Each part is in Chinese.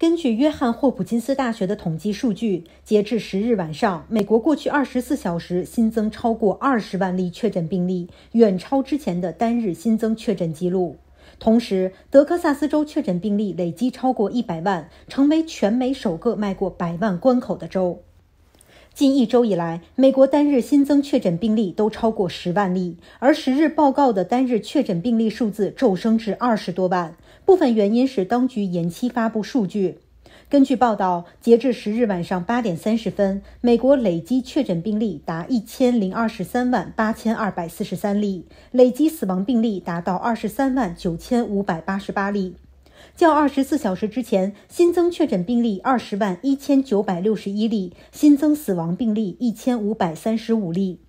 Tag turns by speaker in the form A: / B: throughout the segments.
A: 根据约翰霍普金斯大学的统计数据，截至十日晚上，美国过去二十四小时新增超过二十万例确诊病例，远超之前的单日新增确诊记录。同时，德克萨斯州确诊病例累计超过一百万，成为全美首个迈过百万关口的州。近一周以来，美国单日新增确诊病例都超过十万例，而十日报告的单日确诊病例数字骤升至二十多万。部分原因是当局延期发布数据。根据报道，截至十日晚上八点三十分，美国累计确诊病例达一千零二十三万八千二百四十三例，累计死亡病例达到二十三万九千五百八十八例。较二十四小时之前，新增确诊病例二十万一千九百六十一例，新增死亡病例一千五百三十五例。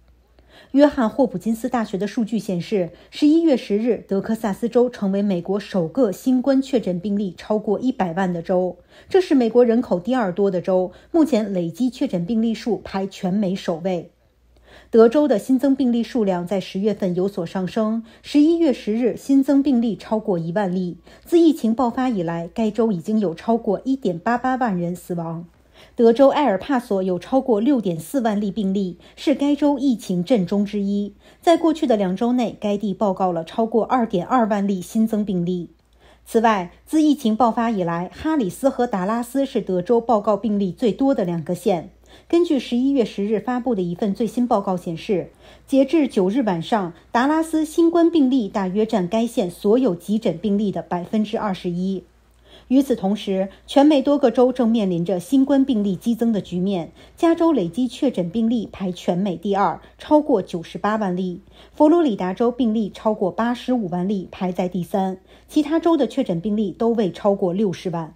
A: 约翰霍普金斯大学的数据显示，十一月十日，德克萨斯州成为美国首个新冠确诊病例超过一百万的州，这是美国人口第二多的州，目前累计确诊病例数排全美首位。德州的新增病例数量在十月份有所上升，十一月十日新增病例超过一万例。自疫情爆发以来，该州已经有超过一点八八万人死亡。德州埃尔帕索有超过六点四万例病例，是该州疫情震中之一。在过去的两周内，该地报告了超过二点二万例新增病例。此外，自疫情爆发以来，哈里斯和达拉斯是德州报告病例最多的两个县。根据十一月十日发布的一份最新报告显示，截至九日晚上，达拉斯新冠病例大约占该县所有急诊病例的百分之二十一。与此同时，全美多个州正面临着新冠病例激增的局面。加州累计确诊病例排全美第二，超过九十八万例；佛罗里达州病例超过八十五万例，排在第三。其他州的确诊病例都未超过六十万。